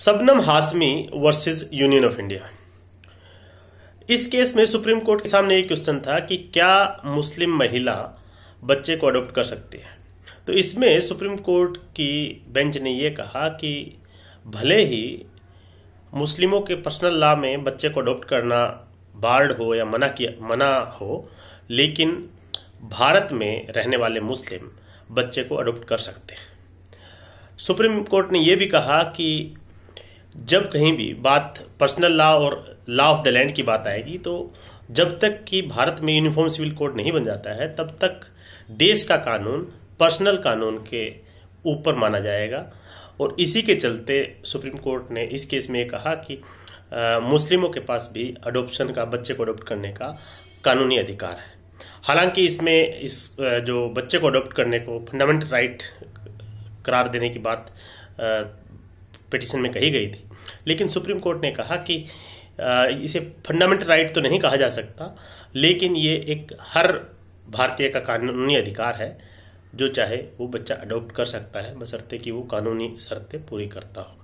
Shabnam Hashmi versus union of India इस case में supreme court के सामने एक क्वेश्चन था कि क्या मुस्लिम महिला बच्चे को अडॉप्ट कर सकती है तो इसमें सुप्रीम कोर्ट की बेंच ने यह कहा कि भले ही मुस्लिमों के पर्सनल लॉ में बच्चे को अडॉप्ट करना बार्ड हो या मना किया मना हो लेकिन भारत में रहने वाले मुस्लिम बच्चे को अडॉप्ट कर सकते हैं सुप्रीम कोर्ट ने यह भी कहा कि जब कहीं भी बात पर्सनल लॉ और लॉ ऑफ द लैंड की बात आएगी तो जब तक कि भारत में यूनिफॉर्म सिविल कोड नहीं बन जाता है तब तक देश का कानून पर्सनल कानून के ऊपर माना जाएगा और इसी के चलते सुप्रीम कोर्ट ने इस केस में कहा कि आ, मुस्लिमों के पास भी अडोप्शन का बच्चे को अडोप्ट करने का कानूनी अधिकार है हालांकि इसमें इस जो बच्चे को अडोप्ट करने को फंडामेंटल राइट करार देने की बात पिटिशन में कही गई थी लेकिन सुप्रीम कोर्ट ने कहा कि इसे फंडामेंटल राइट तो नहीं कहा जा सकता लेकिन ये एक हर भारतीय का कानूनी अधिकार है जो चाहे वो बच्चा अडॉप्ट कर सकता है बशर्ते कि वो कानूनी शर्तें पूरी करता हो